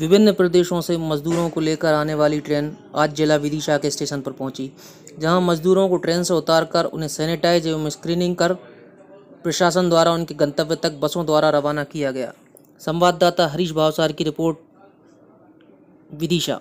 विभिन्न प्रदेशों से मजदूरों को लेकर आने वाली ट्रेन आज जिला विदिशा के स्टेशन पर पहुंची जहां मजदूरों को ट्रेन से उतारकर उन्हें सैनिटाइज एवं स्क्रीनिंग कर प्रशासन द्वारा उनके गंतव्य तक बसों द्वारा रवाना किया गया संवाददाता हरीश भावसार की रिपोर्ट विदिशा